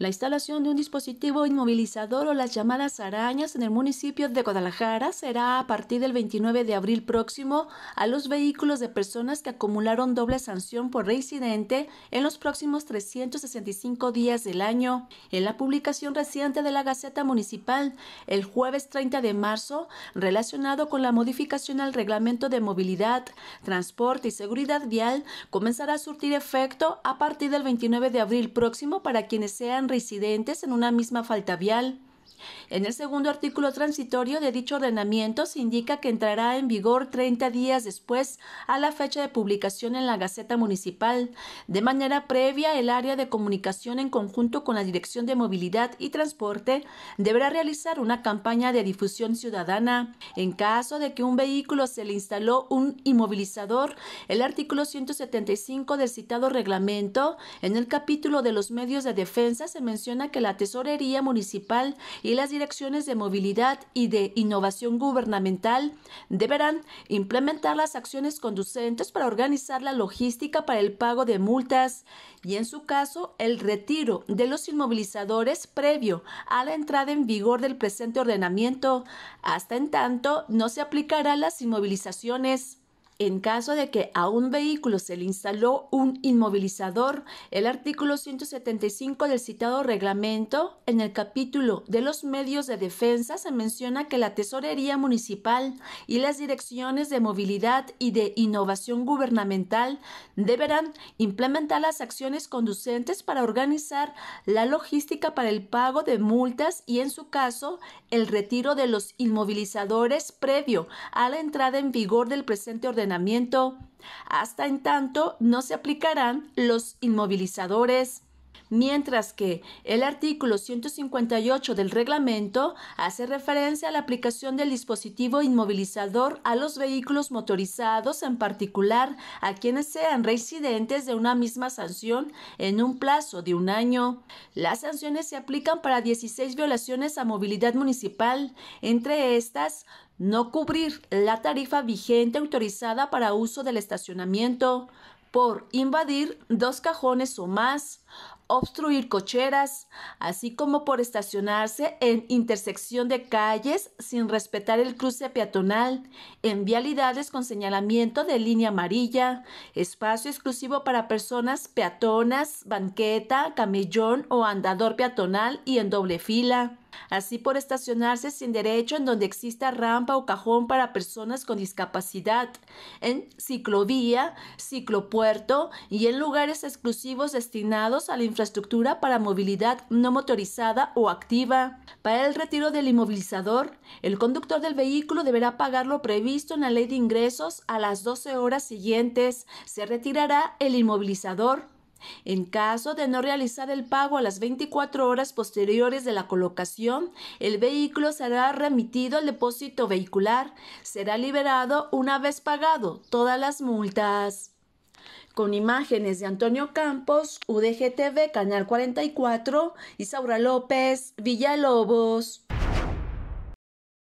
la instalación de un dispositivo inmovilizador o las llamadas arañas en el municipio de Guadalajara será a partir del 29 de abril próximo a los vehículos de personas que acumularon doble sanción por reincidente en los próximos 365 días del año. En la publicación reciente de la Gaceta Municipal, el jueves 30 de marzo, relacionado con la modificación al reglamento de movilidad, transporte y seguridad vial, comenzará a surtir efecto a partir del 29 de abril próximo para quienes sean residentes en una misma falta vial. En el segundo artículo transitorio de dicho ordenamiento se indica que entrará en vigor 30 días después a la fecha de publicación en la Gaceta Municipal. De manera previa, el área de comunicación en conjunto con la Dirección de Movilidad y Transporte deberá realizar una campaña de difusión ciudadana. En caso de que un vehículo se le instaló un inmovilizador, el artículo 175 del citado reglamento, en el capítulo de los medios de defensa, se menciona que la Tesorería Municipal y las acciones de movilidad y de innovación gubernamental deberán implementar las acciones conducentes para organizar la logística para el pago de multas y, en su caso, el retiro de los inmovilizadores previo a la entrada en vigor del presente ordenamiento. Hasta en tanto, no se aplicarán las inmovilizaciones en caso de que a un vehículo se le instaló un inmovilizador, el artículo 175 del citado reglamento, en el capítulo de los medios de defensa, se menciona que la Tesorería Municipal y las direcciones de movilidad y de innovación gubernamental deberán implementar las acciones conducentes para organizar la logística para el pago de multas y, en su caso, el retiro de los inmovilizadores previo a la entrada en vigor del presente ordenamiento hasta en tanto no se aplicarán los inmovilizadores. Mientras que el artículo 158 del reglamento hace referencia a la aplicación del dispositivo inmovilizador a los vehículos motorizados, en particular a quienes sean residentes de una misma sanción en un plazo de un año. Las sanciones se aplican para 16 violaciones a movilidad municipal, entre estas no cubrir la tarifa vigente autorizada para uso del estacionamiento por invadir dos cajones o más, obstruir cocheras, así como por estacionarse en intersección de calles sin respetar el cruce peatonal, en vialidades con señalamiento de línea amarilla, espacio exclusivo para personas peatonas, banqueta, camellón o andador peatonal y en doble fila así por estacionarse sin derecho en donde exista rampa o cajón para personas con discapacidad, en ciclovía, ciclopuerto y en lugares exclusivos destinados a la infraestructura para movilidad no motorizada o activa. Para el retiro del inmovilizador, el conductor del vehículo deberá pagar lo previsto en la ley de ingresos a las 12 horas siguientes. Se retirará el inmovilizador. En caso de no realizar el pago a las 24 horas posteriores de la colocación, el vehículo será remitido al depósito vehicular, será liberado una vez pagado todas las multas. Con imágenes de Antonio Campos, UDGTV, Canal 44, Isaura López, Villalobos.